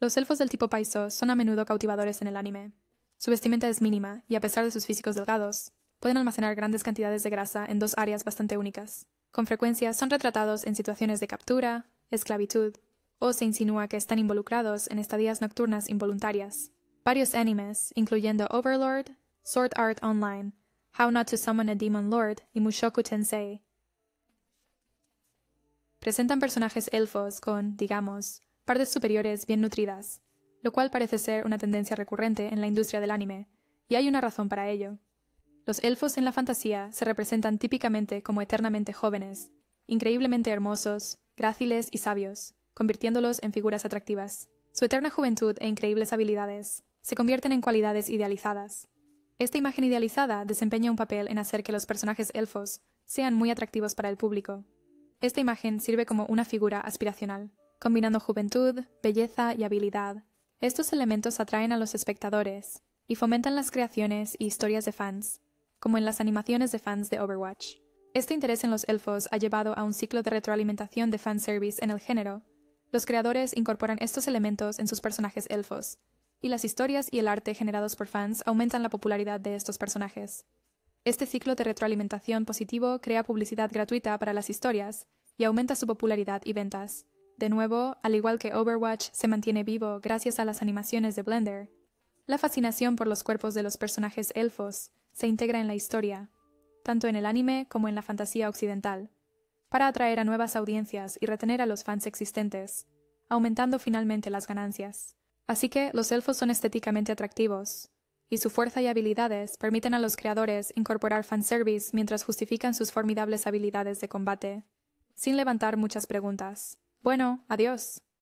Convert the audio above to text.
Los elfos del tipo Paiso son a menudo cautivadores en el anime. Su vestimenta es mínima, y a pesar de sus físicos delgados, pueden almacenar grandes cantidades de grasa en dos áreas bastante únicas. Con frecuencia son retratados en situaciones de captura, esclavitud, o se insinúa que están involucrados en estadías nocturnas involuntarias. Varios animes, incluyendo Overlord, Sword Art Online, How Not to Summon a Demon Lord y Mushoku Tensei, presentan personajes elfos con, digamos, partes superiores bien nutridas, lo cual parece ser una tendencia recurrente en la industria del anime, y hay una razón para ello. Los elfos en la fantasía se representan típicamente como eternamente jóvenes, increíblemente hermosos, gráciles y sabios, convirtiéndolos en figuras atractivas. Su eterna juventud e increíbles habilidades se convierten en cualidades idealizadas. Esta imagen idealizada desempeña un papel en hacer que los personajes elfos sean muy atractivos para el público. Esta imagen sirve como una figura aspiracional combinando juventud, belleza y habilidad. Estos elementos atraen a los espectadores y fomentan las creaciones y historias de fans, como en las animaciones de fans de Overwatch. Este interés en los elfos ha llevado a un ciclo de retroalimentación de fanservice en el género. Los creadores incorporan estos elementos en sus personajes elfos, y las historias y el arte generados por fans aumentan la popularidad de estos personajes. Este ciclo de retroalimentación positivo crea publicidad gratuita para las historias y aumenta su popularidad y ventas. De nuevo, al igual que Overwatch se mantiene vivo gracias a las animaciones de Blender, la fascinación por los cuerpos de los personajes elfos se integra en la historia, tanto en el anime como en la fantasía occidental, para atraer a nuevas audiencias y retener a los fans existentes, aumentando finalmente las ganancias. Así que los elfos son estéticamente atractivos, y su fuerza y habilidades permiten a los creadores incorporar fanservice mientras justifican sus formidables habilidades de combate, sin levantar muchas preguntas. Bueno, adiós.